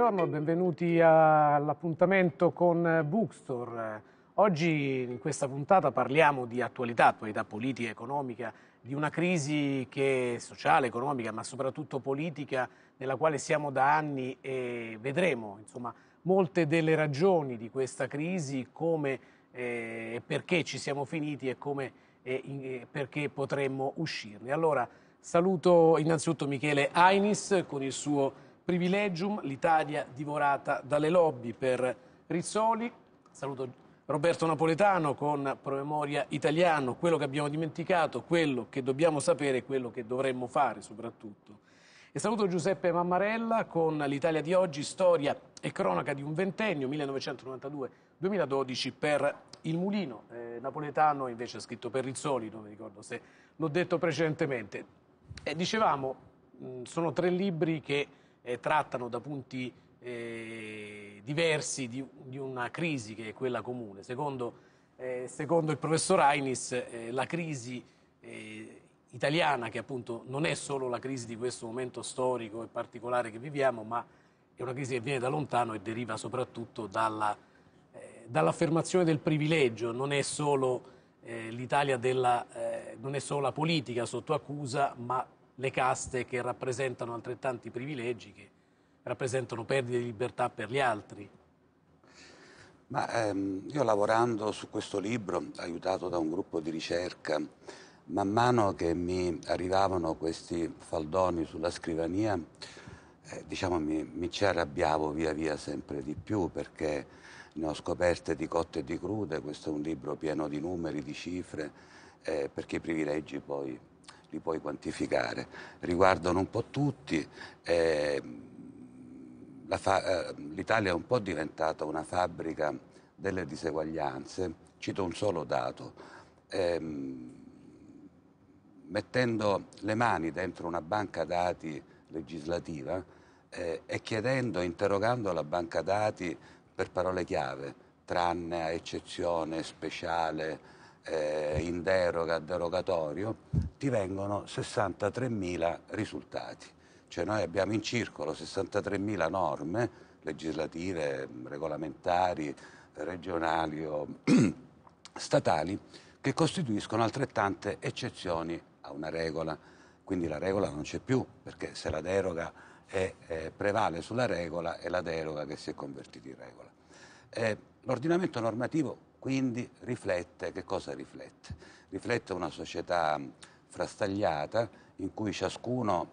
buongiorno benvenuti all'appuntamento con Bookstore. Oggi in questa puntata parliamo di attualità, attualità politica, e economica, di una crisi che è sociale, economica, ma soprattutto politica nella quale siamo da anni e vedremo insomma, molte delle ragioni di questa crisi, come eh, e eh, perché ci siamo finiti e come eh, in, eh, perché potremmo uscirne. Allora saluto innanzitutto Michele Ainis con il suo Privilegium, l'Italia divorata dalle lobby per Rizzoli. Saluto Roberto Napoletano con Promemoria Italiano, quello che abbiamo dimenticato, quello che dobbiamo sapere e quello che dovremmo fare soprattutto. E saluto Giuseppe Mammarella con l'Italia di oggi, storia e cronaca di un ventennio, 1992-2012 per Il Mulino. Eh, napoletano invece ha scritto per Rizzoli, non mi ricordo se l'ho detto precedentemente. E eh, dicevamo, mh, sono tre libri che eh, trattano da punti eh, diversi di, di, una crisi che è quella comune. Secondo, eh, secondo il professor Ainis, eh, la crisi eh, italiana, che appunto non è solo la crisi di questo momento storico e particolare che viviamo, ma è una crisi che viene da lontano e deriva soprattutto dalla, eh, dall'affermazione del privilegio, non è solo l'Italia della, non è solo la politica sotto accusa, ma le caste che rappresentano altrettanti privilegi, che rappresentano perdite di libertà per gli altri. Ma ehm, io lavorando su questo libro, aiutato da un gruppo di ricerca, man mano che mi arrivavano questi faldoni sulla scrivania, eh, diciamo mi, mi, ci arrabbiavo via via sempre di più perché ne ho scoperte di cotte e di crude, questo è un libro pieno di numeri, di cifre, eh, perché i privilegi poi li puoi quantificare, riguardano un po' tutti. Mm, eh, L'Italia è un po' diventata una fabbrica delle diseguaglianze. Cito un solo dato. Eh, mettendo le mani dentro una banca dati legislativa eh, e chiedendo, interrogando la banca dati per parole chiave, tranne, eccezione, speciale, eh, in deroga, derogatorio, ti vengono 63.000 risultati. Cioè noi abbiamo in circolo 63.000 norme legislative, regolamentari, regionali o statali che costituiscono altrettante eccezioni a una regola. Quindi la regola non c'è più perché se la deroga è, eh, prevale sulla regola è la deroga che si è convertita in regola. Eh, l'ordinamento normativo quindi riflette, che cosa riflette? Riflette una società frastagliata in cui ciascuno,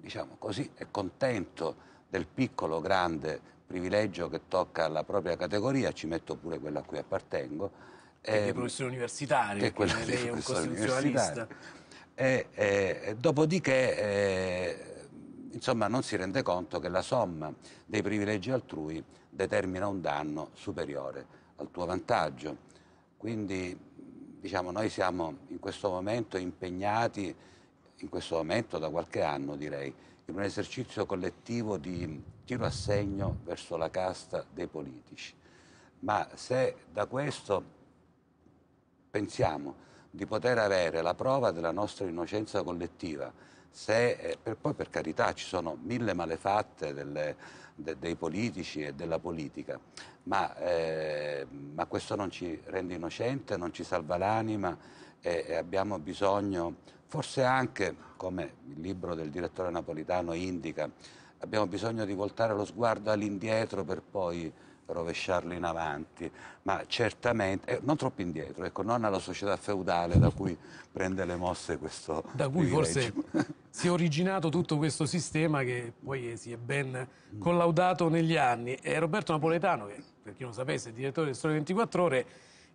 diciamo così, è contento del piccolo grande privilegio che tocca alla propria categoria, ci metto pure quella a cui appartengo. Che è ehm, professore universitario, che è quella lei è un costituzionalista. E, e, dopodiché, eh, insomma, non si rende conto che la somma dei privilegi altrui determina un danno superiore al tuo vantaggio. Quindi diciamo, noi siamo in questo momento impegnati, in questo momento da qualche anno direi, in un esercizio collettivo di tiro a segno verso la casta dei politici. Ma se da questo pensiamo di poter avere la prova della nostra innocenza collettiva, se, eh, per, poi per carità ci sono mille malefatte delle, de, dei politici e della politica, ma, eh, ma, questo non ci rende innocente, non ci salva l'anima e, e abbiamo bisogno, forse anche, come il libro del direttore napolitano indica, abbiamo bisogno di voltare lo sguardo all'indietro per poi rovesciarlo in avanti, ma certamente, eh, non troppo indietro, ecco, non alla società feudale da cui prende le mosse questo Da cui forse si è originato tutto questo sistema che poi si è ben collaudato negli anni. E Roberto Napoletano, che per chi non sapesse è direttore del Sole 24 Ore,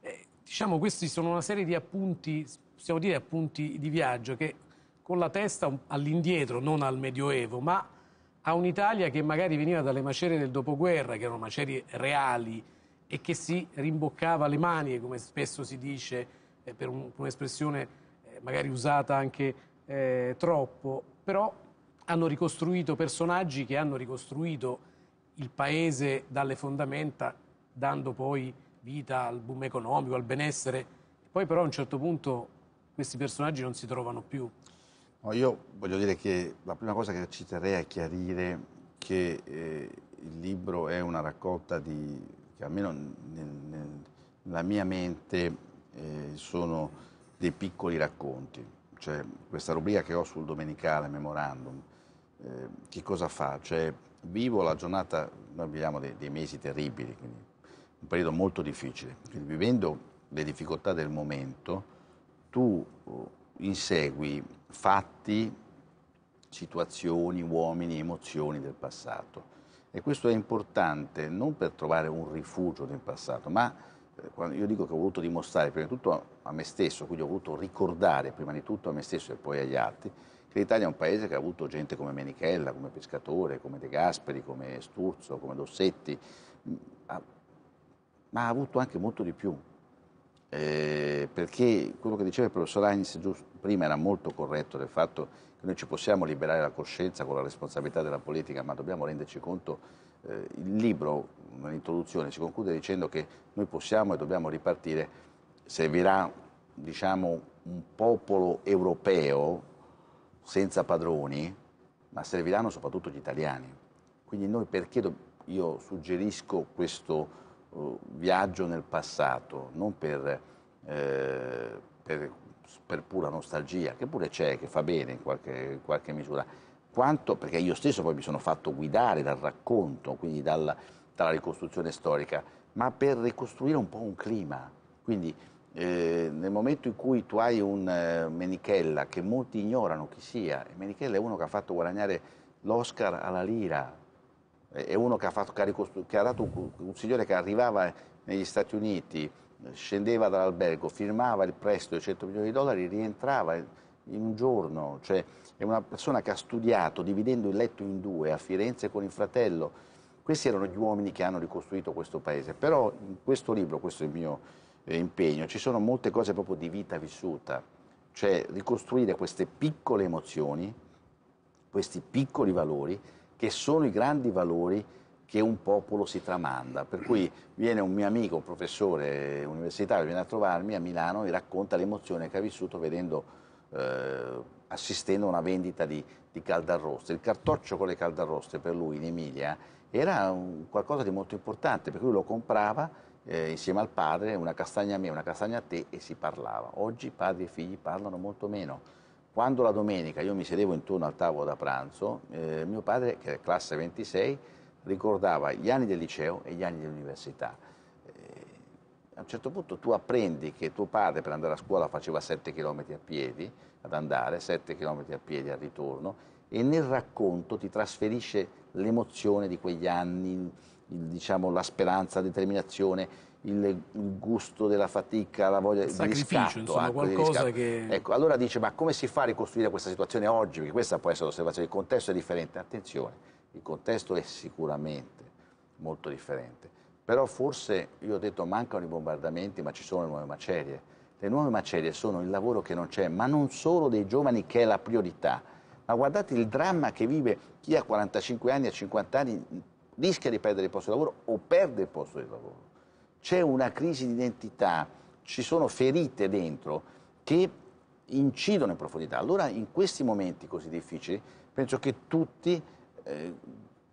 eh, diciamo questi sono una serie di appunti, possiamo dire appunti di viaggio, che con la testa all'indietro, non al Medioevo, ma a un'Italia che magari veniva dalle macerie del dopoguerra, che erano macerie reali e che si rimboccava le mani, come spesso si dice, eh, per un, un'espressione eh, magari usata anche eh, troppo, però hanno ricostruito personaggi che hanno ricostruito il paese dalle fondamenta, dando poi vita al boom economico, al benessere. Poi però a un certo punto questi personaggi non si trovano più. No, io voglio dire che la prima cosa che ci terrei a chiarire che eh, il libro è una raccolta di, che almeno nel, nel, nella mia mente eh, sono dei piccoli racconti. Cioè, questa rubrica che ho sul domenicale, Memorandum, eh, che cosa fa? Cioè, vivo la giornata, noi viviamo dei, dei mesi terribili, quindi un periodo molto difficile, quindi vivendo le difficoltà del momento, tu insegui fatti, situazioni, uomini, emozioni del passato. E questo è importante non per trovare un rifugio nel passato, ma eh, quando io dico che ho voluto dimostrare prima di tutto a me stesso, quindi ho voluto ricordare prima di tutto a me stesso e poi agli altri, che l'Italia è un paese che ha avuto gente come Menichella, come Pescatore, come De Gasperi, come Sturzo, come Dossetti, mm, ma ha avuto anche molto di più, eh, perché quello che diceva il professor Heinz prima era molto corretto del fatto che noi ci possiamo liberare la coscienza con la responsabilità della politica, ma dobbiamo renderci conto, eh, il libro, un'introduzione, si conclude dicendo che noi possiamo e dobbiamo ripartire, servirà diciamo, un popolo europeo senza padroni, ma serviranno soprattutto gli italiani. Quindi noi perché io suggerisco questo viaggio nel passato, non per, eh, per, per pura nostalgia, che pure c'è, che fa bene in qualche, in qualche, misura, quanto, perché io stesso poi mi sono fatto guidare dal racconto, quindi dal, dalla ricostruzione storica, ma per ricostruire un po' un clima. Quindi eh, nel momento in cui tu hai un eh, Menichella, che molti ignorano chi sia, e Menichella è uno che ha fatto guadagnare l'Oscar alla lira, è uno che ha, fatto, che ha, che ha dato un, un signore che arrivava negli Stati Uniti, scendeva dall'albergo, firmava il prestito di 100 milioni di dollari, rientrava in un giorno, cioè è una persona che ha studiato dividendo il letto in due a Firenze con il fratello. Questi erano gli uomini che hanno ricostruito questo paese, però in questo libro, questo è il mio eh, impegno, ci sono molte cose proprio di vita vissuta, cioè ricostruire queste piccole emozioni, questi piccoli valori che sono i grandi valori che un popolo si tramanda. Per mm. cui viene un mio amico, un professore universitario, viene a trovarmi a Milano e racconta l'emozione che ha vissuto vedendo, eh, assistendo a una vendita di, di caldarroste. Il cartoccio con le caldarroste per lui in Emilia era un, qualcosa di molto importante, per cui lo comprava eh, insieme al padre, una castagna a me, una castagna a te e si parlava. Oggi padri e figli parlano molto meno quando la domenica io mi sedevo intorno al tavolo da pranzo, eh, mio padre, che è classe 26, ricordava gli anni del liceo e gli anni dell'università. Eh, a un certo punto tu apprendi che tuo padre per andare a scuola faceva 7 km a piedi ad andare, 7 km a piedi al ritorno e nel racconto ti trasferisce l'emozione di quegli anni, il, diciamo, la speranza, la determinazione il, il gusto della fatica, la voglia il sacrificio, di riscatto, insomma, anche, ecco, qualcosa che... Ecco, allora dice, ma come si fa a ricostruire questa situazione oggi? Perché questa può essere l'osservazione, il contesto è differente, attenzione, il contesto è sicuramente molto differente, però forse, io ho detto, mancano i bombardamenti, ma ci sono le nuove macerie, le nuove macerie sono il lavoro che non c'è, ma non solo dei giovani che è la priorità, ma guardate il dramma che vive chi ha 45 anni, ha 50 anni, rischia di perdere il posto di lavoro o perde il posto di lavoro c'è una crisi di identità, ci sono ferite dentro che incidono in profondità. Allora in questi momenti così difficili penso che tutti eh,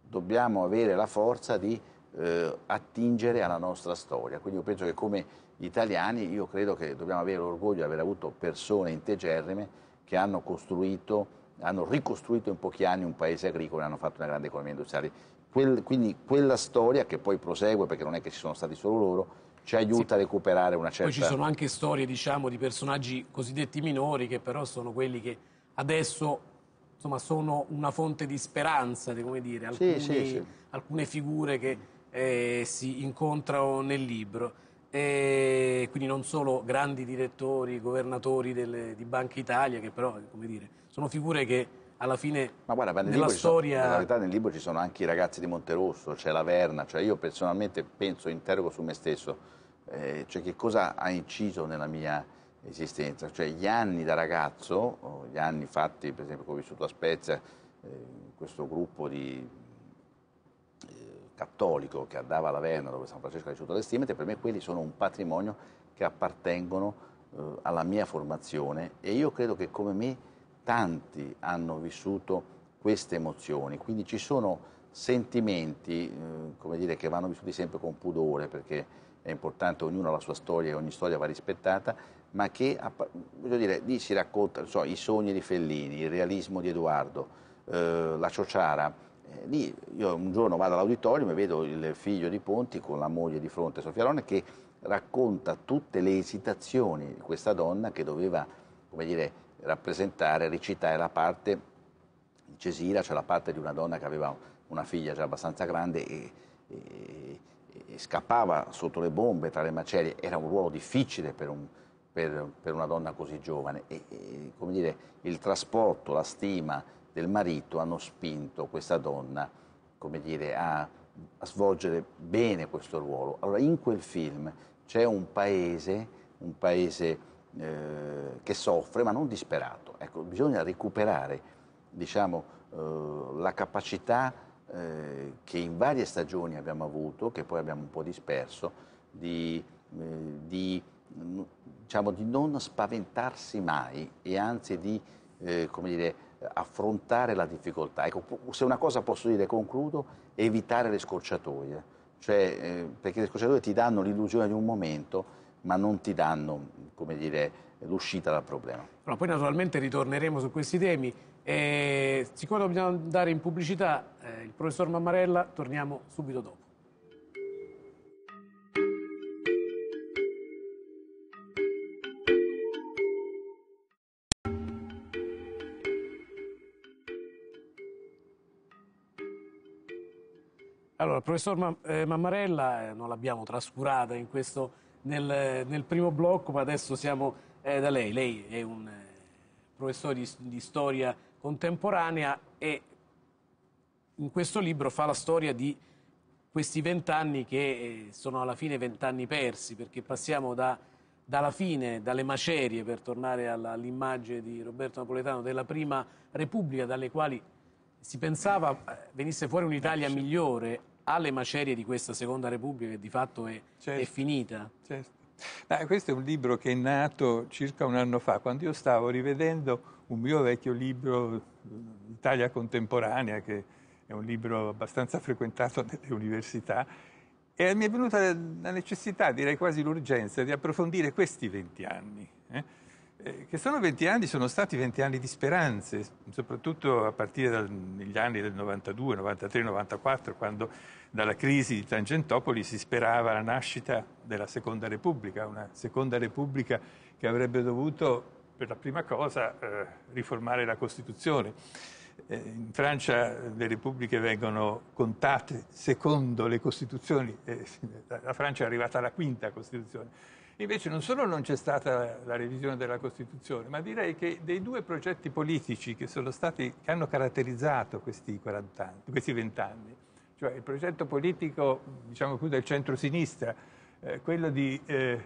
dobbiamo avere la forza di eh, attingere alla nostra storia. Quindi io penso che come italiani io credo che dobbiamo avere l'orgoglio di aver avuto persone integerrime che hanno costruito hanno ricostruito in pochi anni un paese agricolo e hanno fatto una grande economia industriale. Quel, quindi quella storia che poi prosegue, perché non è che ci sono stati solo loro, ci aiuta sì. a recuperare una certa... Poi ci sono anche storie, diciamo, di personaggi cosiddetti minori che però sono quelli che adesso insomma, sono una fonte di speranza, di come dire, alcuni, sì, sì, alcune figure che eh, si incontrano nel libro. E quindi non solo grandi direttori, governatori delle, di Banca Italia, che però, come dire, sono figure che alla fine Ma guarda, nella storia... Sono, in realtà nel libro ci sono anche i ragazzi di Monterosso, c'è la Verna, cioè io personalmente penso, interrogo su me stesso, eh, cioè che cosa ha inciso nella mia esistenza, cioè gli anni da ragazzo, gli anni fatti per esempio che ho vissuto a Spezia, eh, questo gruppo di, eh, cattolico che andava alla Verna dove San Francesco ha ricevuto le stime, per me quelli sono un patrimonio che appartengono eh, alla mia formazione e io credo che come me tanti hanno vissuto queste emozioni, quindi ci sono sentimenti eh, dire, che vanno vissuti sempre con pudore perché è importante, ognuno ha la sua storia e ogni storia va rispettata, ma che dire, lì si racconta so, i sogni di Fellini, il realismo di Edoardo, eh, la ciociara. Eh, lì io un giorno vado all'auditorium e vedo il figlio di Ponti con la moglie di fronte, Sofia Lone, che racconta tutte le esitazioni di questa donna che doveva, come dire, rappresentare, recitare la parte di Cesira, cioè la parte di una donna che aveva una figlia già abbastanza grande e, e, e scappava sotto le bombe, tra le macerie, era un ruolo difficile per, un, per, per una donna così giovane e, e come dire, il trasporto, la stima del marito hanno spinto questa donna come dire, a, a svolgere bene questo ruolo. Allora in quel film c'è un paese, un paese eh, che soffre, ma non disperato. Ecco, bisogna recuperare diciamo, eh, la capacità eh, che in varie stagioni abbiamo avuto, che poi abbiamo un po' disperso, di, eh, di, mm, diciamo, di non spaventarsi mai e anzi di eh, dire, affrontare la difficoltà. Ecco, se una cosa posso dire, concludo, evitare le scorciatoie, cioè, eh, perché le scorciatoie ti danno l'illusione di un momento ma non ti danno l'uscita dal problema. Allora, poi naturalmente ritorneremo su questi temi. E, siccome dobbiamo andare in pubblicità, eh, il professor Mammarella, torniamo subito dopo. Allora, professor eh, Mammarella, eh, non l'abbiamo trascurata in questo nel, nel primo blocco, ma adesso siamo eh, da lei. Lei è un eh, professore di, di storia contemporanea e in questo libro fa la storia di questi vent'anni che eh, sono alla fine vent'anni persi, perché passiamo da, dalla fine, dalle macerie, per tornare all'immagine di Roberto Napoletano, della prima Repubblica, dalle quali si pensava eh, venisse fuori un'Italia migliore, alle macerie di questa seconda repubblica che di fatto è, certo. è finita. Certo. No, questo è un libro che è nato circa un anno fa, quando io stavo rivedendo un mio vecchio libro, mm, Italia contemporanea, che è un libro abbastanza frequentato nelle università, e mi è venuta la necessità, direi quasi l'urgenza, di approfondire questi vent'anni. Eh? che sono 20 anni, sono stati 20 anni di speranze, soprattutto a partire dagli anni del 92, 93, 94, quando dalla crisi di Tangentopoli si sperava la nascita della Seconda Repubblica, una Seconda Repubblica che avrebbe dovuto per la prima cosa eh, riformare la Costituzione. Eh, in Francia le repubbliche vengono contate secondo le Costituzioni, eh, la Francia è arrivata alla quinta Costituzione. Invece non solo non c'è stata la revisione della Costituzione, ma direi che dei due progetti politici che, stati, che hanno caratterizzato questi, 40 anni, questi 20 anni, cioè il progetto politico diciamo più del centro-sinistra, eh, quello di eh,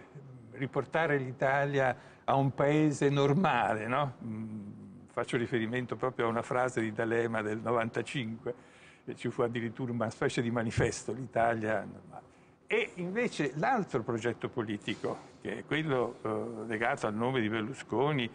riportare l'Italia a un paese normale, no? Mm, faccio riferimento proprio a una frase di D'Alema del 95, ci fu addirittura una specie di manifesto, l'Italia normale. E invece l'altro progetto politico, che è quello eh, legato al nome di Berlusconi,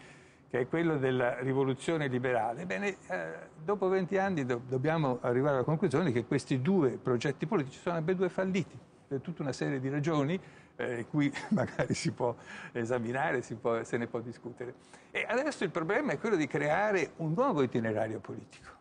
che è quello della rivoluzione liberale, bene, eh, dopo 20 anni do- dobbiamo arrivare alla conclusione che questi due progetti politici sono ambedue falliti per tutta una serie di ragioni eh, qui magari si può esaminare, si può, se ne può discutere. E adesso il problema è quello di creare un nuovo itinerario politico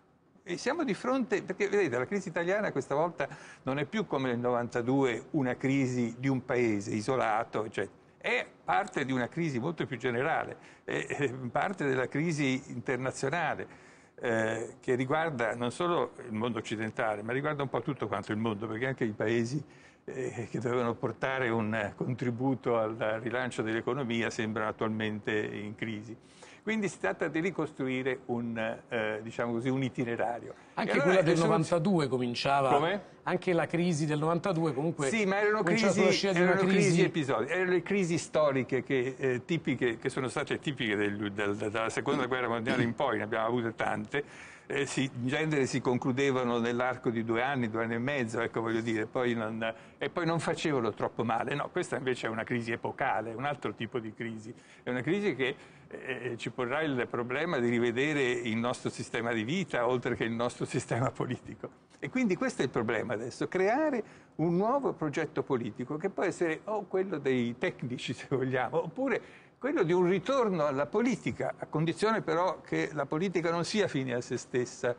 e siamo di fronte, perché vedete, la crisi italiana questa volta non è più come nel 92 una crisi di un paese isolato, eccetera. Cioè, è parte di una crisi molto più generale, è parte della crisi internazionale. Eh, che riguarda non solo il mondo occidentale, ma riguarda un po' tutto quanto il mondo, perché anche i paesi eh, che dovevano portare un contributo al rilancio dell'economia sembrano attualmente in crisi. Quindi si tratta di ricostruire un, eh, diciamo così, un itinerario. Anche allora, quella del 92 cominciava. Come? Anche la crisi del 92 comunque. Sì, ma erano crisi, erano crisi... crisi episodi, erano le crisi storiche che, eh, tipiche, che sono state tipiche del, del, dalla seconda guerra mondiale in poi, ne abbiamo avute tante. Eh, si, in genere si concludevano nell'arco di due anni, due anni e mezzo, ecco voglio dire, poi non, e poi non facevano troppo male. No, questa invece è una crisi epocale, un altro tipo di crisi. È una crisi che eh, ci porrà il problema di rivedere il nostro sistema di vita oltre che il nostro sistema politico. E quindi questo è il problema adesso, creare un nuovo progetto politico che può essere o quello dei tecnici se vogliamo, oppure quello di un ritorno alla politica, a condizione però che la politica non sia fine a se stessa,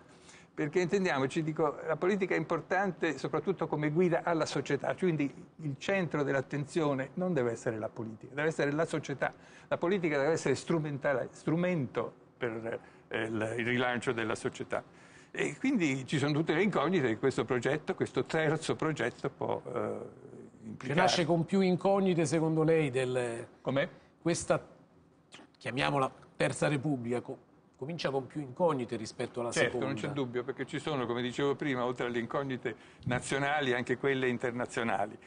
perché intendiamoci, dico, la politica è importante soprattutto come guida alla società, quindi il centro dell'attenzione non deve essere la politica, deve essere la società. La politica deve essere strumento per eh, il rilancio della società. E quindi ci sono tutte le incognite che questo progetto, questo terzo progetto può eh, implicare. Che nasce con più incognite secondo lei del... Com'è? Questa, chiamiamola Terza Repubblica, comincia con più incognite rispetto alla certo, seconda. Certo, non c'è dubbio, perché ci sono, come dicevo prima, oltre alle incognite nazionali, anche quelle internazionali.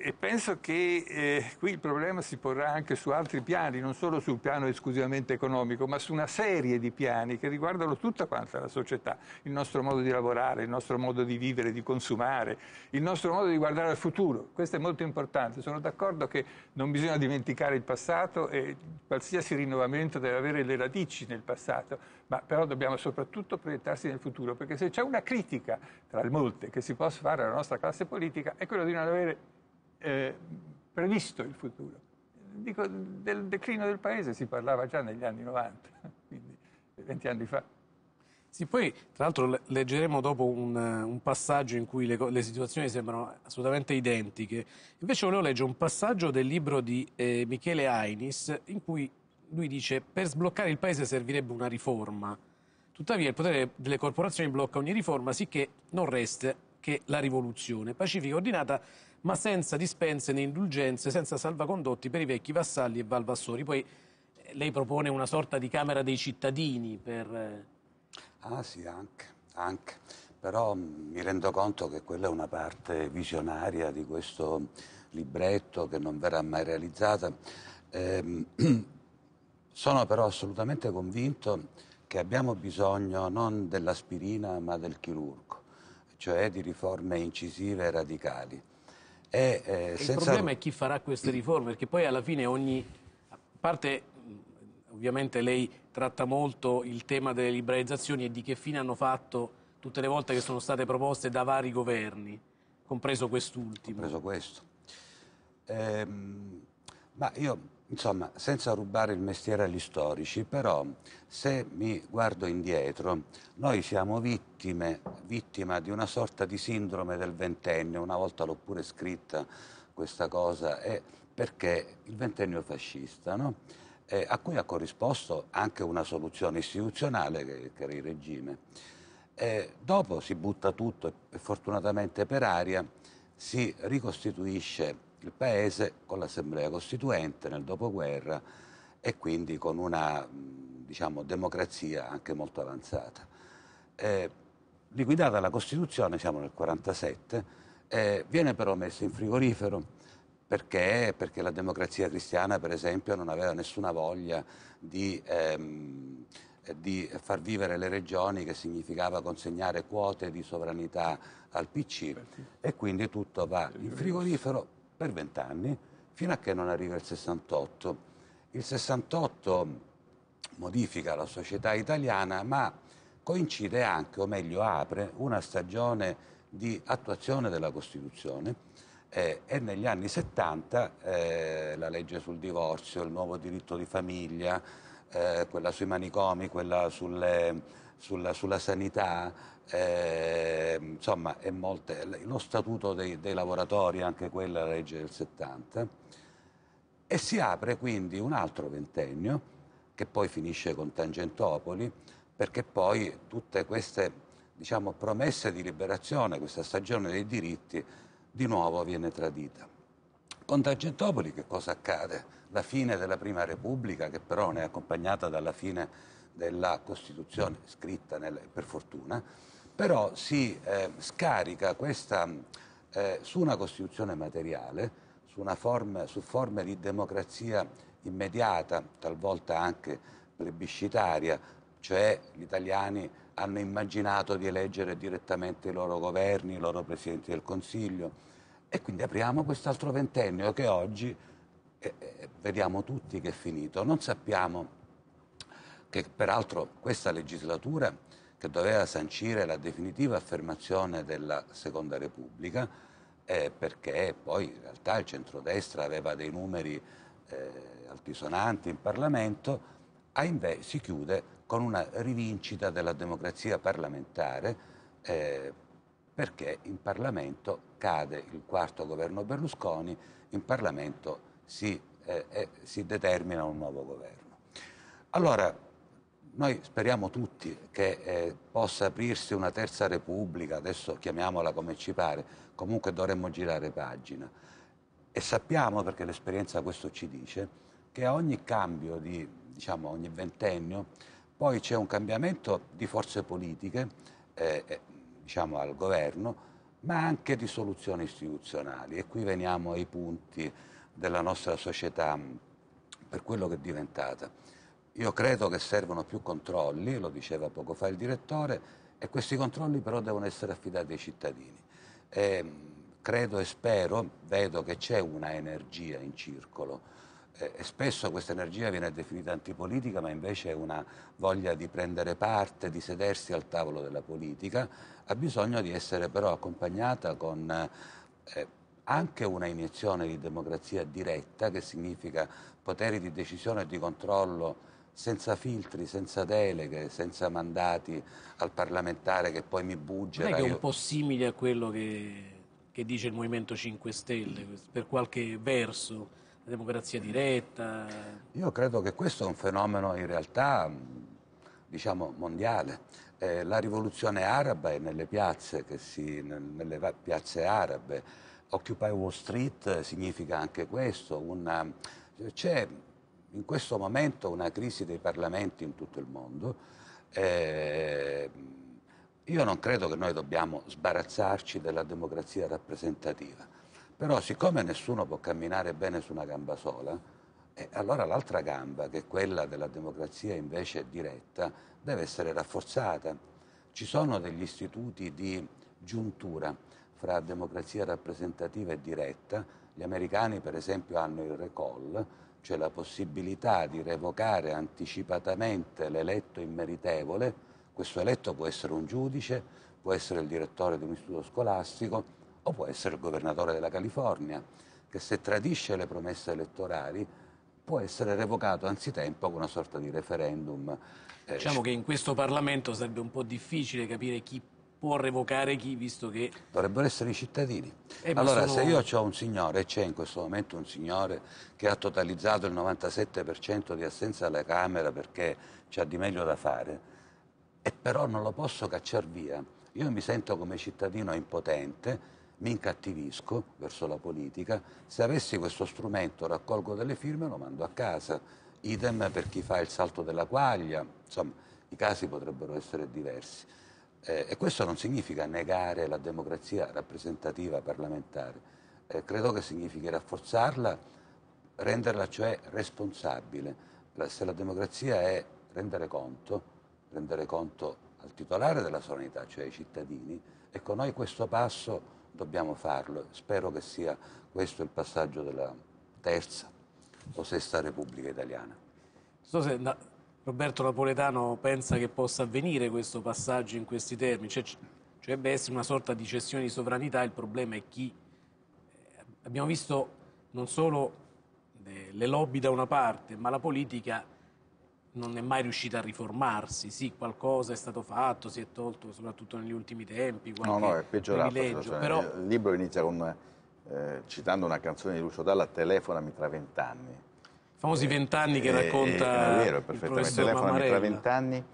E penso che eh, qui il problema si porrà anche su altri piani, non solo sul piano esclusivamente economico, ma su una serie di piani che riguardano tutta quanta la società, il nostro modo di lavorare, il nostro modo di vivere, di consumare, il nostro modo di guardare al futuro. Questo è molto importante. Sono d'accordo che non bisogna dimenticare il passato e qualsiasi rinnovamento deve avere le radici nel passato, ma però dobbiamo soprattutto proiettarsi nel futuro, perché se c'è una critica tra le molte che si possa fare alla nostra classe politica è quella di non avere eh, previsto il futuro. Dico, del declino del paese si parlava già negli anni 90, quindi 20 anni fa. Sì, poi tra l'altro leggeremo dopo un, un passaggio in cui le, le, situazioni sembrano assolutamente identiche. Invece volevo leggere un passaggio del libro di eh, Michele Ainis in cui lui dice per sbloccare il paese servirebbe una riforma. Tuttavia il potere delle corporazioni blocca ogni riforma, sicché non resta che la rivoluzione pacifica ordinata ma senza dispense né indulgenze, senza salvacondotti per i vecchi vassalli e valvassori. Poi eh, lei propone una sorta di Camera dei cittadini per... Eh, ah sì, anche, anche. Però mm, mi rendo conto che quella è una parte visionaria di questo libretto che non verrà mai realizzata. Eh, sono però assolutamente convinto che abbiamo bisogno non dell'aspirina ma del chirurgo, cioè di riforme incisive e radicali. È, eh, senza... Il problema è chi farà queste riforme, perché poi alla fine ogni... parte, ovviamente lei tratta molto il tema delle liberalizzazioni e di che fine hanno fatto tutte le volte che sono state proposte da vari governi, compreso quest'ultimo. Compreso questo. Ehm, ma io insomma, senza rubare il mestiere agli storici, però se mi guardo indietro, noi siamo vittime, vittima di una sorta di sindrome del ventennio, una volta l'ho pure scritta questa cosa, è perché il ventennio fascista, no? eh, a cui ha corrisposto anche una soluzione istituzionale, che, che era il regime. Eh, dopo si butta tutto, e fortunatamente per aria, si ricostituisce il paese con l'Assemblea Costituente nel dopoguerra e quindi con una diciamo, democrazia anche molto avanzata. Eh, liquidata la Costituzione, siamo nel 1947, eh, viene però messa in frigorifero perché? Perché la democrazia cristiana, per esempio, non aveva nessuna voglia di, ehm, di far vivere le regioni, che significava consegnare quote di sovranità al PC, e quindi tutto va in frigorifero per vent'anni, fino a che non arriva il 68. Il 68 modifica la società italiana, ma coincide anche, o meglio apre, una stagione di attuazione della Costituzione eh, e negli anni 70 eh, la legge sul divorzio, il nuovo diritto di famiglia, eh, quella sui manicomi, quella sulle sulla, sulla sanità, eh, insomma, è molte, lo statuto dei, dei lavoratori, anche quella legge del 70, e si apre quindi un altro ventennio che poi finisce con Tangentopoli, perché poi tutte queste diciamo, promesse di liberazione, questa stagione dei diritti, di nuovo viene tradita. Con Tangentopoli che cosa accade? La fine della Prima Repubblica, che però ne è accompagnata dalla fine della Costituzione, scritta nel, per fortuna, però si eh, scarica questa eh, su una Costituzione materiale, su, forma, su forme di democrazia immediata, talvolta anche plebiscitaria, cioè gli italiani hanno immaginato di eleggere direttamente i loro governi, i loro presidenti del Consiglio. E quindi apriamo quest'altro ventennio che oggi eh, eh vediamo tutti che è finito. Non sappiamo che peraltro questa legislatura, che doveva sancire la definitiva affermazione della Seconda Repubblica, eh, perché poi in realtà il centrodestra aveva dei numeri eh, altisonanti in Parlamento, invece si chiude con una rivincita della democrazia parlamentare eh, perché in Parlamento cade il quarto governo Berlusconi, in Parlamento si, eh, eh, si determina un nuovo governo. Allora, noi speriamo tutti che eh, possa aprirsi una terza repubblica, adesso chiamiamola come ci pare, comunque dovremmo girare pagina. E sappiamo, perché l'esperienza questo ci dice, che a ogni cambio di, diciamo, ogni ventennio, poi c'è un cambiamento di forze politiche, eh, eh, diciamo al governo, ma anche di soluzioni istituzionali. E qui veniamo ai punti della nostra società per quello che è diventata. Io credo che servono più controlli, lo diceva poco fa il direttore, e questi controlli però devono essere affidati ai cittadini. E ehm, credo e spero, vedo che c'è una energia in circolo eh, e spesso questa energia viene definita antipolitica, ma invece è una voglia di prendere parte, di sedersi al tavolo della politica, ha bisogno di essere però accompagnata con eh, anche una iniezione di democrazia diretta, che significa poteri di decisione e di controllo senza filtri, senza deleghe, senza mandati al parlamentare che poi mi bugge. Non è che è un po' simile a quello che, che dice il Movimento 5 Stelle, per qualche verso, la democrazia diretta? Io credo che questo è un fenomeno in realtà, diciamo, mondiale. Eh, la rivoluzione araba è nelle piazze, si, nelle piazze arabe. Occupy Wall Street significa anche questo, una, c'è in questo momento una crisi dei parlamenti in tutto il mondo. Eh, io non credo che noi dobbiamo sbarazzarci della democrazia rappresentativa, però siccome nessuno può camminare bene su una gamba sola, eh, allora l'altra gamba, che è quella della democrazia invece diretta, deve essere rafforzata. Ci sono degli istituti di giuntura fra democrazia rappresentativa e diretta, gli americani per esempio hanno il recall, cioè la possibilità di revocare anticipatamente l'eletto immeritevole, questo eletto può essere un giudice, può essere il direttore di un istituto scolastico o può essere il governatore della California, che se tradisce le promesse elettorali può essere revocato anzitempo con una sorta di referendum. Eh, diciamo che in questo Parlamento sarebbe un po' difficile capire chi può revocare chi, visto che... Dovrebbero essere i cittadini. Eh, allora, sono... se io ho un signore, e c'è in questo momento un signore che ha totalizzato il 97% di assenza alla Camera perché c'ha di meglio da fare, e però non lo posso cacciare via, io mi sento come cittadino impotente, mi incattivisco verso la politica, se avessi questo strumento raccolgo delle firme e lo mando a casa, idem per chi fa il salto della quaglia, insomma i casi potrebbero essere diversi. Eh, e questo non significa negare la democrazia rappresentativa parlamentare, eh, credo che significhi rafforzarla, renderla cioè responsabile. La, se la democrazia è rendere conto, rendere conto al titolare della sovranità, cioè ai cittadini, ecco noi questo passo dobbiamo farlo. Spero che sia questo il passaggio della terza o sesta Repubblica italiana. Roberto Napoletano pensa che possa avvenire questo passaggio in questi termini? Cioè, cioè deve essere una sorta di cessione di sovranità, il problema è chi... Eh, abbiamo visto non solo eh, le lobby da una parte, ma la politica non è mai riuscita a riformarsi. Sì, qualcosa è stato fatto, si è tolto, soprattutto negli ultimi tempi, No, no, è peggiorato. Cioè, cioè, però... Il libro inizia con, eh, citando una canzone di Lucio Dalla, Telefonami tra vent'anni famosi eh, vent'anni che eh, racconta. Eh, è vero, è perfettamente. Il telefono tra vent'anni.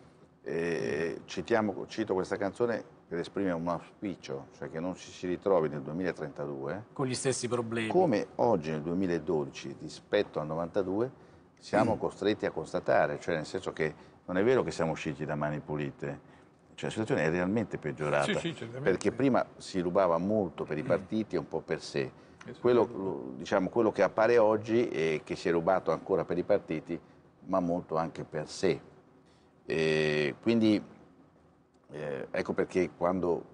cito questa canzone per esprimere un auspicio, cioè che non ci si ritrovi nel 2032 con gli stessi problemi. Come oggi nel 2012 rispetto al 92 siamo mm. costretti a constatare, cioè nel senso che non è vero che siamo usciti da mani pulite. Cioè, la situazione è realmente peggiorata sì, sì, perché prima si rubava molto per i partiti e un po' per sé Esatto. Quello, diciamo, quello, che appare oggi e che si è rubato ancora per i partiti, ma molto anche per sé. E quindi eh, ecco perché quando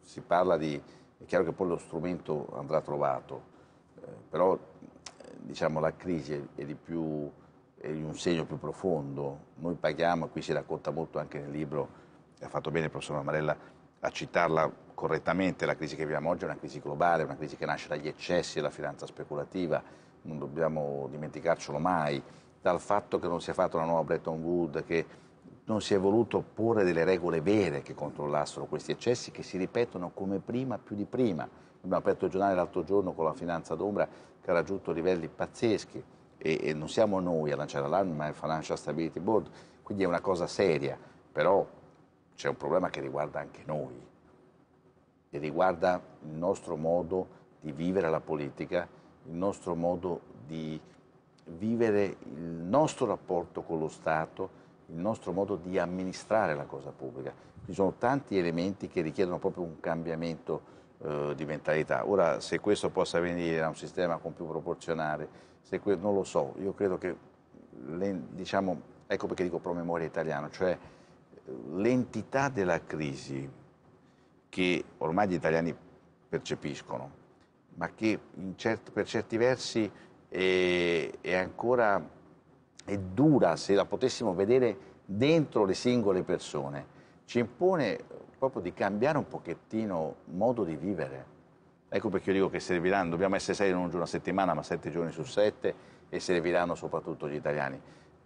si parla di... è chiaro che poi lo strumento andrà trovato, eh, però diciamo, la crisi è di, più, è di un segno più profondo. Noi paghiamo, qui si racconta molto anche nel libro, ha fatto bene il professor Amarella a citarla correttamente la crisi che viviamo oggi è una crisi globale, una crisi che nasce dagli eccessi della finanza speculativa, non dobbiamo dimenticarcelo mai, dal fatto che non si è fatta una nuova Bretton Woods, che non si è voluto porre delle regole vere che controllassero questi eccessi che si ripetono come prima più di prima. Abbiamo aperto il giornale l'altro giorno con la finanza d'ombra che ha raggiunto livelli pazzeschi e, e non siamo noi a lanciare l'allarme, ma il Financial Stability Board, quindi è una cosa seria, però c'è un problema che riguarda anche noi e riguarda il nostro modo di vivere la politica, il nostro modo di vivere il nostro rapporto con lo Stato, il nostro modo di amministrare la cosa pubblica. Ci sono tanti elementi che richiedono proprio un cambiamento eh, di mentalità. Ora, se questo possa venire a un sistema con più proporzionale, que- non lo so, io credo che, le, diciamo, ecco perché dico promemoria italiana, cioè eh, l'entità della crisi che ormai gli italiani percepiscono, ma che certi, per certi versi è, è ancora è dura se la potessimo vedere dentro le singole persone, ci impone proprio di cambiare un pochettino modo di vivere. Ecco perché io dico che serviranno, dobbiamo essere seri non un giorno a settimana, ma sette giorni su sette e serviranno soprattutto gli italiani.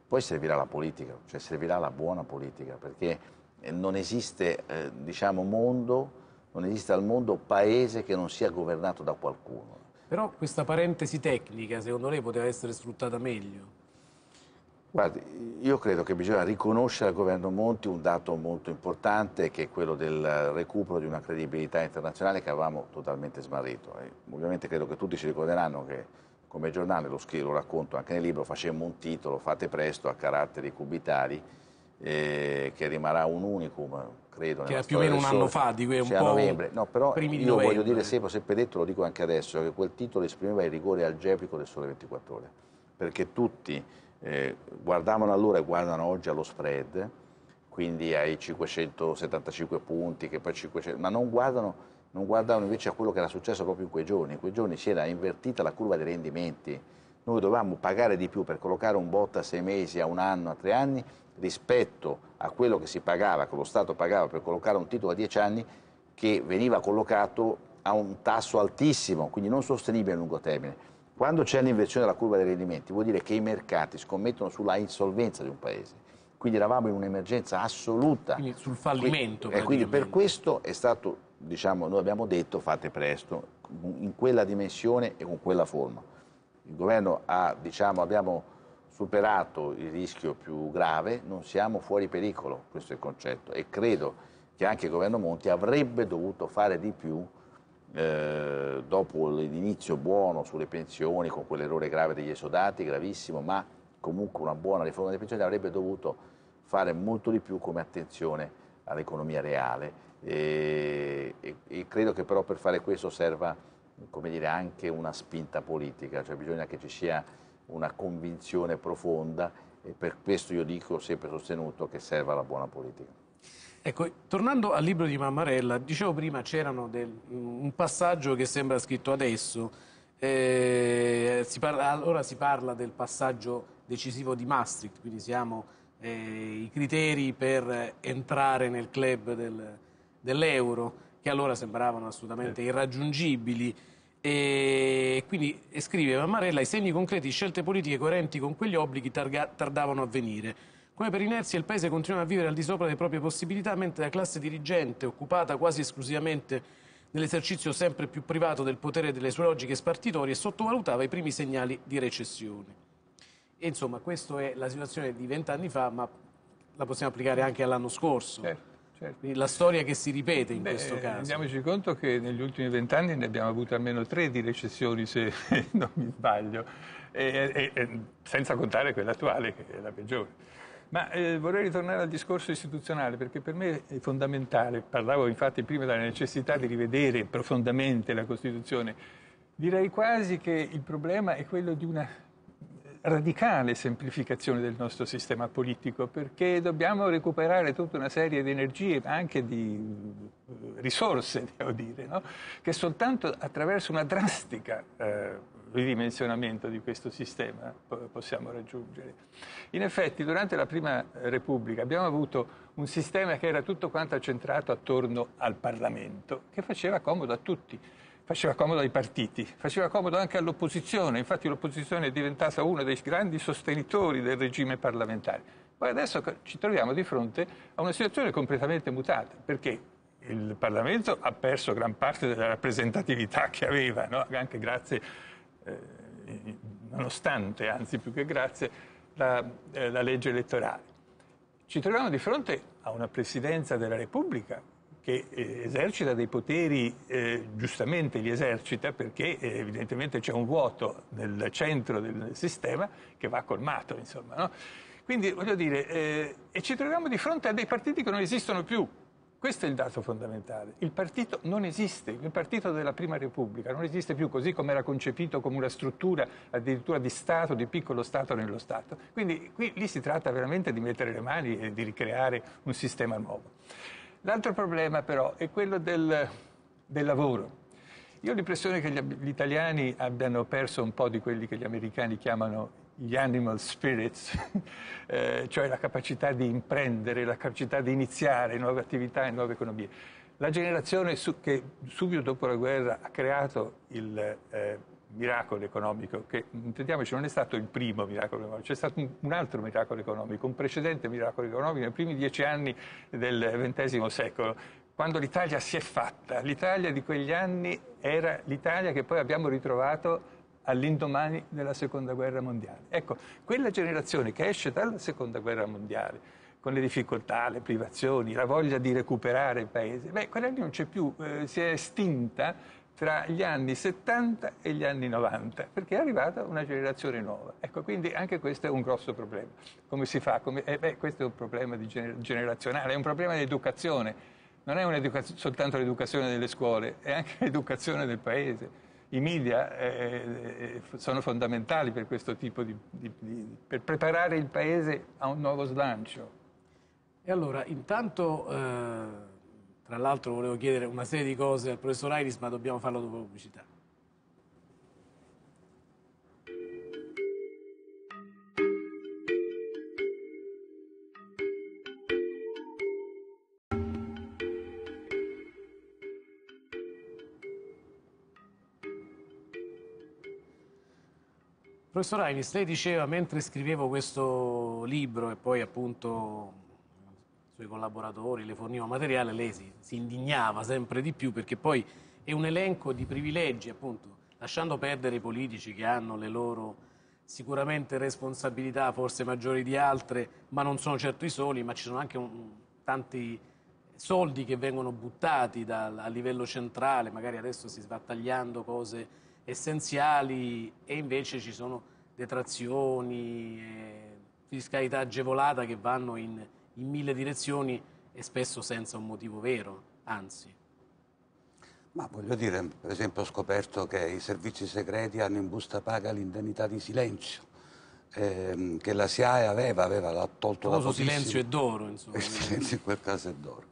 Poi servirà la politica, cioè servirà la buona politica, perché non esiste eh, diciamo, mondo, non esiste al mondo paese che non sia governato da qualcuno. Però questa parentesi tecnica, secondo lei, poteva essere sfruttata meglio? Guardi, io credo che bisogna riconoscere al governo Monti un dato molto importante che è quello del recupero di una credibilità internazionale che avevamo totalmente smarrito. E ovviamente credo che tutti si ricorderanno che come giornale lo scrivo, lo racconto anche nel libro, facemmo un titolo, fate presto, a caratteri cubitali, eh, che rimarrà un unicum, credo. Che era più o meno un anno fa, di cui un po' novembre. No, però io novembre. voglio dire sempre, sempre detto, lo dico anche adesso, che quel titolo esprimeva il rigore algebrico del Sole 24 Ore, perché tutti eh, guardavano allora e guardano oggi allo spread, quindi ai 575 punti, che poi 500, ma non guardano non guardavano invece a quello che era successo proprio in quei giorni. In quei giorni si era invertita la curva dei rendimenti. Noi dovevamo pagare di più per collocare un bot a sei mesi, a un anno, a tre anni rispetto a quello che si pagava, che lo Stato pagava per collocare un titolo a 10 anni, che veniva collocato a un tasso altissimo, quindi non sostenibile a lungo termine. Quando c'è l'inversione della curva dei rendimenti vuol dire che i mercati scommettono sulla insolvenza di un paese. Quindi eravamo in un'emergenza assoluta. Quindi sul fallimento. E quindi per questo è stato, diciamo, noi abbiamo detto fate presto, in quella dimensione e con quella forma. Il governo ha, diciamo, abbiamo superato il rischio più grave, non siamo fuori pericolo, questo è il concetto e credo che anche il governo Monti avrebbe dovuto fare di più eh, dopo l'inizio buono sulle pensioni con quell'errore grave degli esodati, gravissimo, ma comunque una buona riforma delle pensioni avrebbe dovuto fare molto di più come attenzione all'economia reale e, e, e credo che però per fare questo serva dire, anche una spinta politica, cioè bisogna che ci sia una convinzione profonda e per questo io dico, sempre sostenuto, che serva la buona politica. Ecco, tornando al libro di Mammarella, dicevo prima c'era un passaggio che sembra scritto adesso, eh, si parla, allora si parla del passaggio decisivo di Maastricht, quindi siamo eh, i criteri per entrare nel club del, dell'euro, che allora sembravano assolutamente irraggiungibili. E quindi e scrive Mammarella i segni concreti di scelte politiche coerenti con quegli obblighi targa- tardavano a venire. Come per inerzia il paese continuava a vivere al di sopra delle proprie possibilità, mentre la classe dirigente, occupata quasi esclusivamente nell'esercizio sempre più privato del potere delle sue logiche spartitorie, sottovalutava i primi segnali di recessione. E insomma, questa è la situazione di vent'anni fa, ma la possiamo applicare anche all'anno scorso. Eh. Certo. La storia che si ripete in Beh, questo eh, caso. Rendiamoci conto che negli ultimi vent'anni ne abbiamo avuto almeno tre di recessioni, se non mi sbaglio, e, e, e, senza contare quella attuale che è la peggiore. Ma eh, vorrei ritornare al discorso istituzionale perché per me è fondamentale, parlavo infatti prima della necessità di rivedere profondamente la Costituzione, direi quasi che il problema è quello di una radicale semplificazione del nostro sistema politico perché dobbiamo recuperare tutta una serie di energie, ma anche di eh, risorse, devo dire, no? che soltanto attraverso una drastica eh, ridimensionamento di questo sistema possiamo raggiungere. In effetti, durante la Prima Repubblica abbiamo avuto un sistema che era tutto quanto accentrato attorno al Parlamento, che faceva comodo a tutti faceva comodo ai partiti, faceva comodo anche all'opposizione, infatti l'opposizione è diventata uno dei grandi sostenitori del regime parlamentare. Poi adesso ci troviamo di fronte a una situazione completamente mutata, perché il Parlamento ha perso gran parte della rappresentatività che aveva, no? anche grazie, eh, nonostante, anzi più che grazie, la, eh, la legge elettorale. Ci troviamo di fronte a una Presidenza della Repubblica che eh, esercita dei poteri, eh, giustamente li esercita perché eh, evidentemente c'è un vuoto nel centro del sistema che va colmato, insomma. No? Quindi voglio dire, eh, e ci troviamo di fronte a dei partiti che non esistono più. Questo è il dato fondamentale. Il partito non esiste, il partito della Prima Repubblica non esiste più così come era concepito come una struttura addirittura di Stato, di piccolo Stato nello Stato. Quindi qui lì si tratta veramente di mettere le mani e di ricreare un sistema nuovo. L'altro problema però è quello del, del lavoro. Io ho l'impressione che gli, gli, italiani abbiano perso un po' di quelli che gli americani chiamano gli animal spirits, eh, cioè la capacità di imprendere, la capacità di iniziare nuove attività e nuove economie. La generazione su, che subito dopo la guerra ha creato il... Eh, miracolo economico, che intendiamoci non è stato il primo miracolo economico, c'è stato un altro miracolo economico, un precedente miracolo economico nei primi dieci anni del XX secolo, quando l'Italia si è fatta. L'Italia di quegli anni era l'Italia che poi abbiamo ritrovato all'indomani della Seconda Guerra Mondiale. Ecco, quella generazione che esce dalla Seconda Guerra Mondiale, con le difficoltà, le privazioni, la voglia di recuperare il paese, beh, quella lì non c'è più, eh, si è estinta tra gli anni 70 e gli anni 90, perché è arrivata una generazione nuova. Ecco, quindi anche questo è un grosso problema. Come si fa? Come, eh beh, questo è un problema gener- generazionale, è un problema di educazione. Non è soltanto l'educazione delle scuole, è anche l'educazione del paese. I media eh, eh, eh sono fondamentali per questo tipo di, di, di... per preparare il paese a un nuovo slancio. E allora, intanto... Eh tra l'altro volevo chiedere una serie di cose al professor Iris, ma dobbiamo farlo dopo pubblicità. Professor Ainis, lei diceva mentre scrivevo questo libro e poi appunto collaboratori, le forniva materiale, lei si, si indignava sempre di più perché poi è un elenco di privilegi, appunto, lasciando perdere i politici che hanno le loro sicuramente responsabilità forse maggiori di altre, ma non sono certo i soli, ma ci sono anche un, tanti soldi che vengono buttati da, a livello centrale, magari adesso si va tagliando cose essenziali e invece ci sono detrazioni, fiscalità agevolata che vanno in in mille direzioni e spesso senza un motivo vero, anzi. Ma voglio dire, per esempio ho scoperto che i servizi segreti hanno in busta paga l'indennità di silenzio. Ehm, che la SIAE aveva, aveva l'ha tolto da silenzio è d'oro, insomma. Il silenzio in quel caso è d'oro.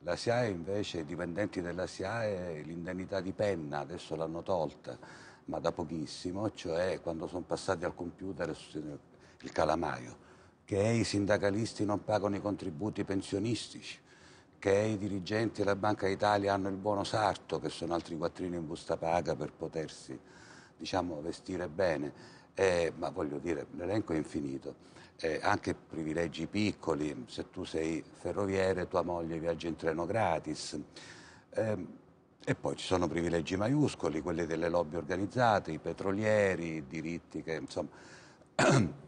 La SIAE invece, i dipendenti della SIAE, eh, l'indennità di penna adesso l'hanno tolta, ma da pochissimo, cioè quando sono passati al computer eh, il calamaio che i sindacalisti non pagano i contributi pensionistici, che i dirigenti della Banca d'Italia hanno il buono sarto, che sono altri quattrini in busta paga per potersi diciamo, vestire bene. Eh, ma voglio dire, l'elenco è infinito. Eh, anche privilegi piccoli, se tu sei ferroviere tua moglie viaggia in treno gratis. Eh, e poi ci sono privilegi maiuscoli, quelli delle lobby organizzate, i petrolieri, i diritti che insomma...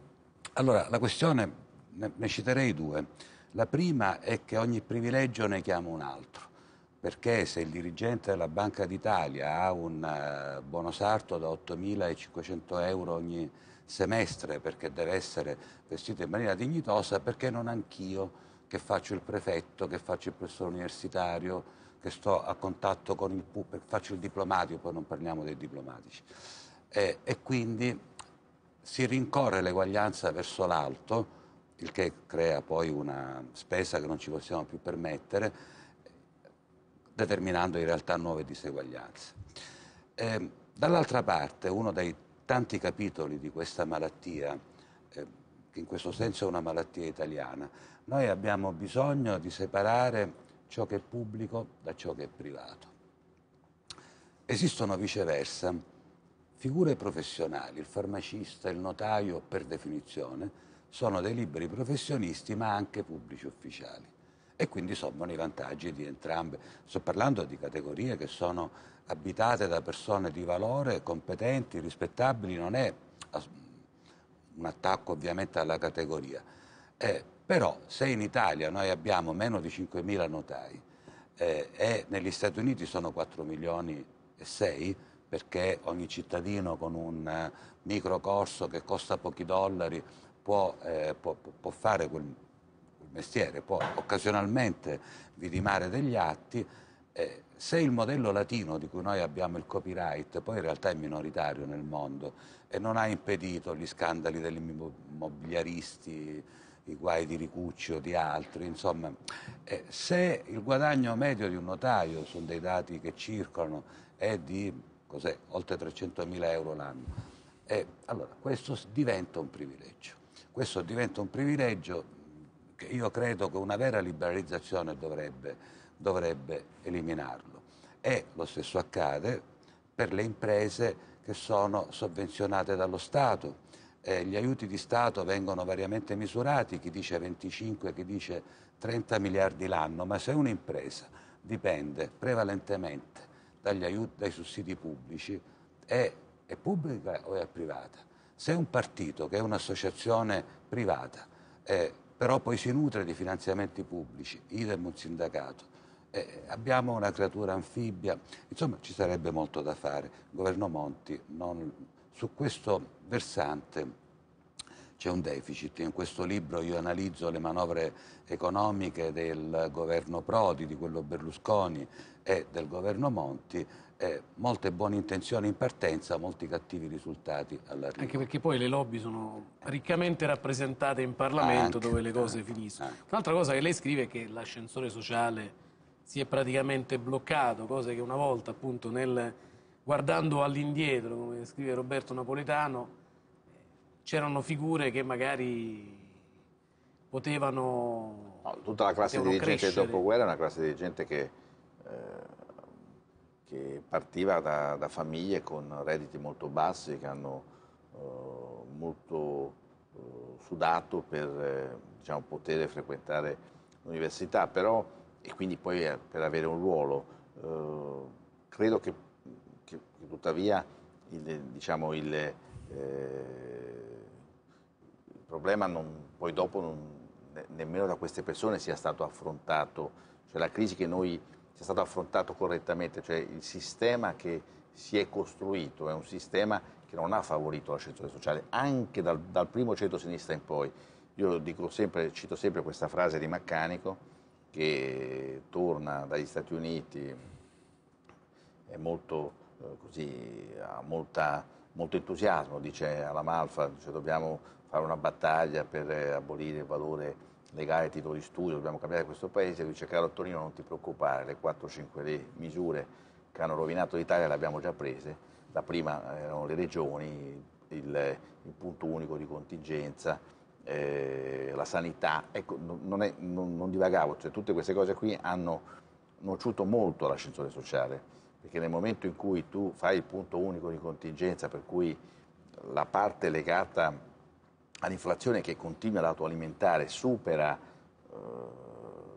Allora, la questione, ne, citerei due. La prima è che ogni privilegio ne chiama un altro perché se il dirigente della Banca d'Italia ha un eh, bonus sarto da 8.500 euro ogni semestre perché deve essere vestito in maniera dignitosa, perché non anch'io che faccio il prefetto, che faccio il professore universitario, che sto a contatto con il pubblico, faccio il diplomatico, poi non parliamo dei diplomatici. e, eh, e quindi si rincorre l'eguaglianza verso l'alto, il che crea poi una spesa che non ci possiamo più permettere, determinando in realtà nuove diseguaglianze. Eh, dall'altra parte, uno dei tanti capitoli di questa malattia, eh, che in questo senso è una malattia italiana, noi abbiamo bisogno di separare ciò che è pubblico da ciò che è privato. Esistono viceversa Figure professionali, il farmacista, il notaio per definizione, sono dei liberi professionisti ma anche pubblici ufficiali e quindi sommano i vantaggi di entrambe. Sto parlando di categorie che sono abitate da persone di valore, competenti, rispettabili, non è un attacco ovviamente alla categoria. Eh, però se in Italia noi abbiamo meno di 5.000 notai eh, e negli Stati Uniti sono 4 milioni e 6, perché ogni cittadino con un eh, microcorso che costa pochi dollari può, eh, può, può fare quel, quel, mestiere, può occasionalmente vidimare degli atti. Eh, se il modello latino di cui noi abbiamo il copyright poi in realtà è minoritario nel mondo e non ha impedito gli scandali degli immobiliaristi, i guai di Ricucci o di altri, insomma, eh, se il guadagno medio di un notaio, sono dei dati che circolano, è di cos'è? Oltre 300.000 euro l'anno. E, allora, questo diventa un privilegio. Questo diventa un privilegio che io credo che una vera liberalizzazione dovrebbe, dovrebbe eliminarlo. E lo stesso accade per le imprese che sono sovvenzionate dallo Stato. Eh, gli aiuti di Stato vengono variamente misurati, chi dice 25, chi dice 30 miliardi l'anno, ma se un'impresa dipende prevalentemente dagli aiuti, dai sussidi pubblici è, è pubblica o è privata? Se un partito che è un'associazione privata eh, però poi si nutre di finanziamenti pubblici, idem un sindacato, eh, abbiamo una creatura anfibia, insomma ci sarebbe molto da fare. Il governo Monti non, su questo versante c'è un deficit. In questo libro io analizzo le manovre economiche del governo Prodi, di quello Berlusconi e del governo Monti eh, molte buone intenzioni in partenza, molti cattivi risultati all'arrivo. Anche perché poi le lobby sono riccamente rappresentate in Parlamento anche, dove le cose anche, finiscono. Anche. Un'altra cosa che lei scrive è che l'ascensore sociale si è praticamente bloccato, cose che una volta appunto nel, guardando all'indietro, come scrive Roberto Napoletano, c'erano figure che magari potevano. No, tutta la classe dirigente del dopoguerra è una classe dirigente che, eh, che partiva da, da, famiglie con redditi molto bassi, che hanno eh, molto eh, sudato per eh, diciamo, poter frequentare l'università, però, e quindi poi eh, per avere un ruolo. Eh, credo che, che, che tuttavia il, diciamo, il eh, il problema non, poi dopo non, ne, nemmeno da queste persone sia stato affrontato, cioè la crisi che noi sia stato affrontato correttamente, cioè il sistema che si è costruito è un sistema che non ha favorito l'ascensore sociale, anche dal, dal primo centro-sinistra in poi. Io dico sempre, cito sempre questa frase di Maccanico che torna dagli Stati Uniti, molto, eh, così, ha molta molto entusiasmo, dice alla Malfa, dice, dobbiamo fare una battaglia per eh, abolire il valore legale ai titoli di studio, dobbiamo cambiare questo paese, lui dice caro Torino non ti preoccupare, le 4-5 misure che hanno rovinato l'Italia le abbiamo già prese, la prima eh, erano le regioni, il, il punto unico di contingenza, eh, la sanità, ecco, non, è, non, non divagavo, cioè, tutte queste cose qui hanno nociuto molto l'ascensore sociale perché nel momento in cui tu fai il punto unico di contingenza, per cui la parte legata all'inflazione che continua ad autoalimentare supera eh,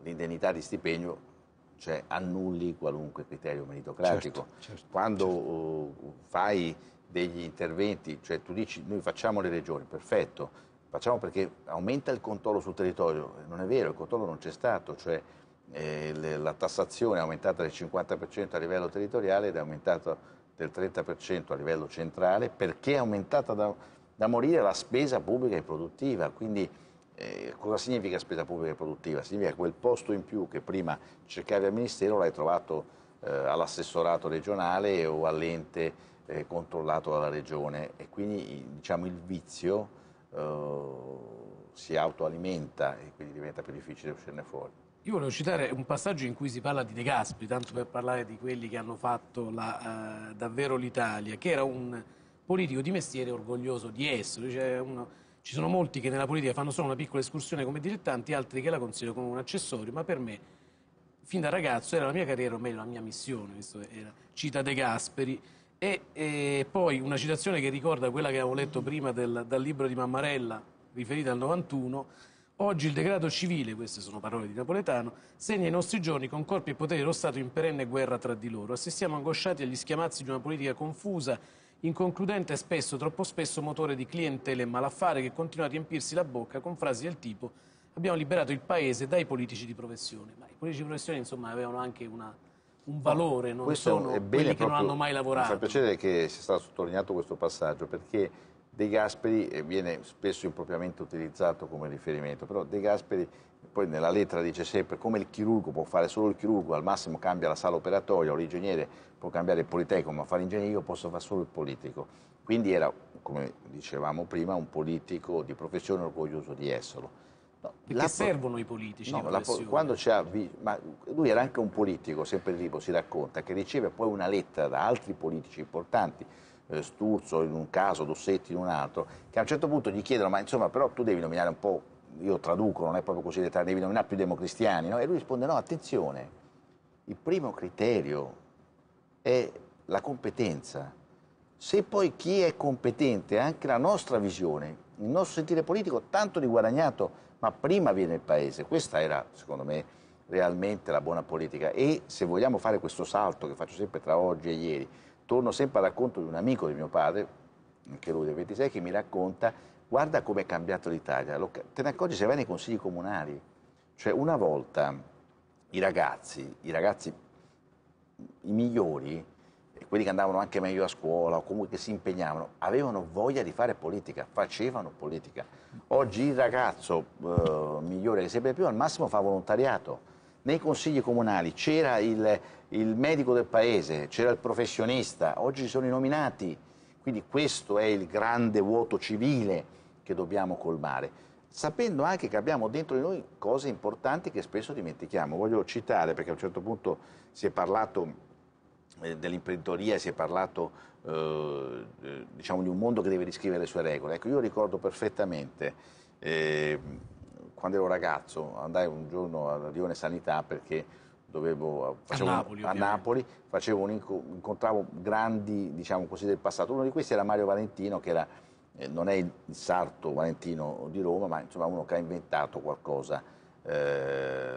l'indennità di stipendio, cioè annulli qualunque criterio meritocratico. Certo, certo, Quando certo. Uh, fai degli interventi, cioè tu dici noi facciamo le regioni, perfetto, facciamo perché aumenta il controllo sul territorio, non è vero, il controllo non c'è stato, cioè e la tassazione è aumentata del 50% a livello territoriale ed è aumentata del 30% a livello centrale perché è aumentata da, da morire la spesa pubblica e produttiva. Quindi eh, cosa significa spesa pubblica e produttiva? Significa quel posto in più che prima cercavi al Ministero l'hai trovato eh, all'assessorato regionale o all'ente eh, controllato dalla regione e quindi diciamo, il vizio eh, si autoalimenta e quindi diventa più difficile uscirne fuori. Io volevo citare un passaggio in cui si parla di De Gasperi, tanto per parlare di quelli che hanno fatto la, uh, davvero l'Italia, che era un politico di mestiere orgoglioso di esso. Cioè uno, ci sono molti che nella politica fanno solo una piccola escursione come dilettanti, altri che la considerano come un accessorio, ma per me, fin da ragazzo, era la mia carriera, o meglio la mia missione, questo era, cita De Gasperi, e, e, poi una citazione che ricorda quella che avevo letto prima del, dal libro di Mammarella, riferita al 91, Oggi il degrado civile, queste sono parole di Napoletano, segna i nostri giorni con corpi e poteri dello Stato in perenne guerra tra di loro. Assistiamo angosciati agli schiamazzi di una politica confusa, inconcludente e spesso, troppo spesso, motore di clientele e malaffare che continua a riempirsi la bocca con frasi del tipo abbiamo liberato il paese dai politici di professione. Ma i politici di professione, insomma, avevano anche una, un valore, non Questo sono quelli che proprio, non hanno mai lavorato. Mi fa piacere che sia stato sottolineato questo passaggio, perché De Gasperi eh, viene spesso impropriamente utilizzato come riferimento, però De Gasperi poi nella lettera dice sempre come il chirurgo può fare solo il chirurgo, al massimo cambia la sala operatoria o l'ingegnere può cambiare il politecnico, ma fare ingegneria io posso fare solo il politico. Quindi era, come dicevamo prima, un politico di professione orgoglioso di esserlo. No, Perché servono i politici no, la, quando ma Lui era anche un politico, sempre il libro si racconta, che riceve poi una lettera da altri politici importanti, eh, Sturzo in un caso, Dossetti in un altro, che a un certo punto gli chiedono ma insomma però tu devi nominare un po', io traduco, non è proprio così dettagliato, devi nominare più democristiani, no? E lui risponde no, attenzione, il primo criterio è la competenza. Se poi chi è competente, anche la nostra visione, il nostro sentire politico, tanto di guadagnato, ma prima viene il paese. Questa era, secondo me, realmente la buona politica. E se vogliamo fare questo salto che faccio sempre tra oggi e ieri, torno sempre al racconto di un amico di mio padre, anche lui del 26, che mi racconta, guarda come è cambiata l'Italia, te ne accorgi se vai nei consigli comunali, cioè una volta i ragazzi, i ragazzi i migliori, quelli che andavano anche meglio a scuola o comunque che si impegnavano, avevano voglia di fare politica, facevano politica. Oggi il ragazzo eh, migliore che sempre più al massimo fa volontariato. Nei consigli comunali c'era il, il medico del paese, c'era il professionista, oggi ci sono i nominati. Quindi questo è il grande vuoto civile che dobbiamo colmare, sapendo anche che abbiamo dentro di noi cose importanti che spesso dimentichiamo. Voglio citare, perché a un certo punto si è parlato eh, dell'imprenditoria, si è parlato eh, eh, diciamo, di un mondo che deve riscrivere le sue regole. Ecco, io ricordo perfettamente eh, quando ero ragazzo, andai un giorno alla Rione Sanità perché dovevo, facevo, a Napoli, a Napoli inco- incontravo grandi diciamo così, del passato. Uno di questi era Mario Valentino, che era, eh, non è il sarto Valentino di Roma, ma insomma uno che ha inventato qualcosa eh,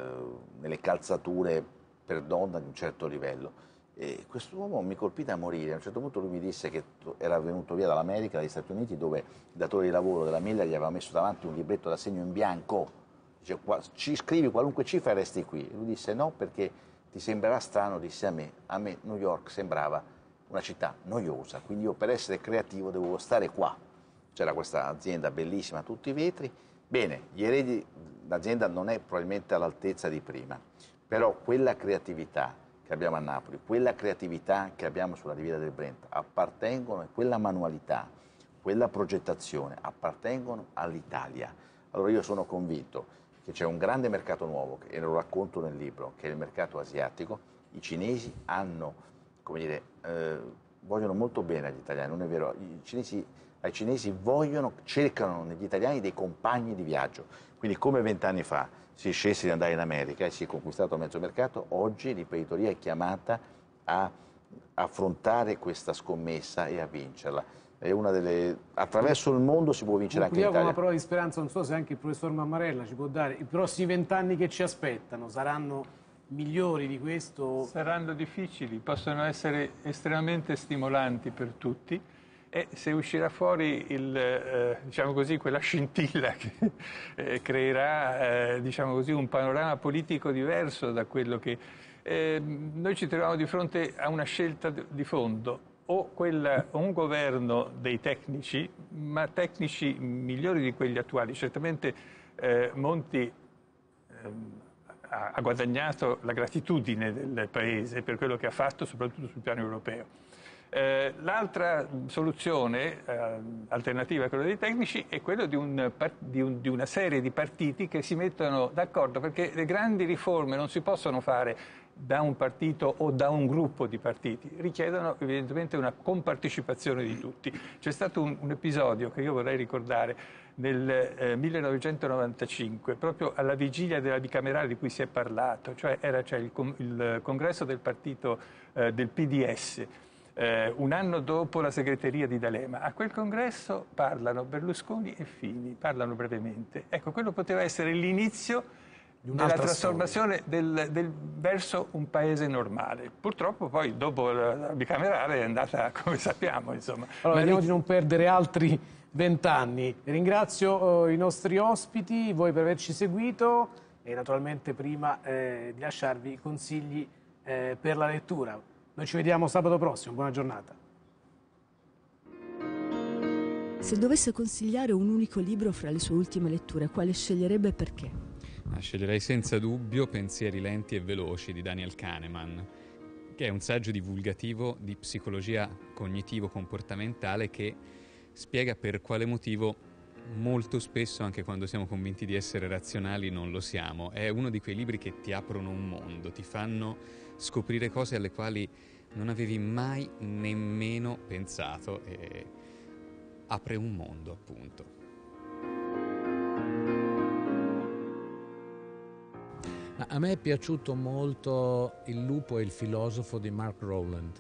nelle calzature per donna di un certo livello. E quest'uomo mi colpì da morire. A un certo punto lui mi disse che era venuto via dall'America, dagli Stati Uniti, dove il datore di lavoro della Miller gli aveva messo davanti un libretto d'assegno in bianco cioè, qua, ci scrivi qualunque cifra e resti qui. Lui disse no perché ti sembrerà strano, disse a me, a me New York sembrava una città noiosa, quindi io per essere creativo devo stare qua. C'era questa azienda bellissima, tutti i vetri. Bene, gli eredi, l'azienda non è probabilmente all'altezza di prima, però quella creatività che abbiamo a Napoli, quella creatività che abbiamo sulla Riviera del Brent, appartengono, e quella manualità, quella progettazione, appartengono all'Italia. Allora io sono convinto che c'è un grande mercato nuovo, e lo racconto nel libro, che è il mercato asiatico, i cinesi hanno, come dire, eh, vogliono molto bene agli italiani, non è vero, i cinesi, ai cinesi vogliono, cercano negli italiani dei compagni di viaggio, quindi come vent'anni fa si scelse di andare in America e si è conquistato mezzo mercato, oggi l'imprenditoria è chiamata a affrontare questa scommessa e a vincerla delle... attraverso il mondo si può vincere anche in Italia. una parola di speranza, non so se anche il professor Mammarella ci può dare, i prossimi vent'anni che ci aspettano saranno migliori di questo? Saranno difficili, possono essere estremamente stimolanti per tutti e se uscirà fuori il, eh, diciamo così, quella scintilla che eh, creerà eh, diciamo così, un panorama politico diverso da quello che... Eh, noi ci troviamo di fronte a una scelta di fondo o quel, un governo dei tecnici, ma tecnici migliori di quelli attuali. Certamente eh, Monti eh, ha guadagnato la gratitudine del Paese per quello che ha fatto, soprattutto sul piano europeo. Eh, l'altra soluzione eh, alternativa a quella dei tecnici è quella di, un, di, un, di una serie di partiti che si mettono d'accordo perché le grandi riforme non si possono fare da un partito o da un gruppo di partiti, richiedono evidentemente una compartecipazione di tutti. C'è stato un, un episodio che io vorrei ricordare nel eh, 1995, proprio alla vigilia della bicamerale di cui si è parlato, cioè era cioè, il, il, congresso del partito eh, del PDS. Eh, un anno dopo la segreteria di D'Alema. A quel congresso parlano Berlusconi e Fini, parlano brevemente. Ecco, quello poteva essere l'inizio della trasformazione del, del, verso un paese normale. Purtroppo poi dopo la, la bicamerale è andata come sappiamo. Insomma. Allora, vediamo di non perdere altri vent'anni. Ringrazio eh, i nostri ospiti, voi per averci seguito e naturalmente prima eh, di lasciarvi i consigli eh, per la lettura. Noi ci vediamo sabato prossimo, buona giornata. Se dovesse consigliare un unico libro fra le sue ultime letture, quale sceglierebbe e perché? Sceglierei senza dubbio Pensieri lenti e veloci di Daniel Kahneman, che è un saggio divulgativo di psicologia cognitivo-comportamentale che spiega per quale motivo molto spesso, anche quando siamo convinti di essere razionali, non lo siamo. È uno di quei libri che ti aprono un mondo, ti fanno scoprire cose alle quali non avevi mai nemmeno pensato e apre un mondo, appunto. A me è piaciuto molto Il lupo e il filosofo di Mark Rowland.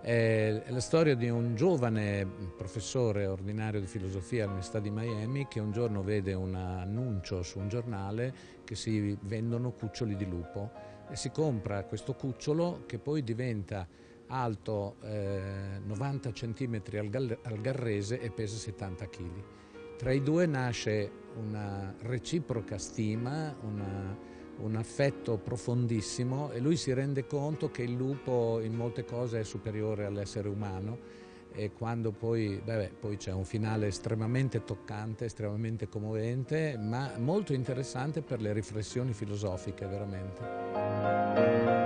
È la storia di un giovane professore ordinario di filosofia all'Università di Miami che un giorno vede un annuncio su un giornale che si vendono cuccioli di lupo e si compra questo cucciolo che poi diventa alto eh, 90 cm al, al garrese e pesa 70 kg. Tra i due nasce una reciproca stima, una un affetto profondissimo e lui si rende conto che il lupo in molte cose è superiore all'essere umano e quando poi, beh, poi c'è un finale estremamente toccante, estremamente commovente, ma molto interessante per le riflessioni filosofiche veramente.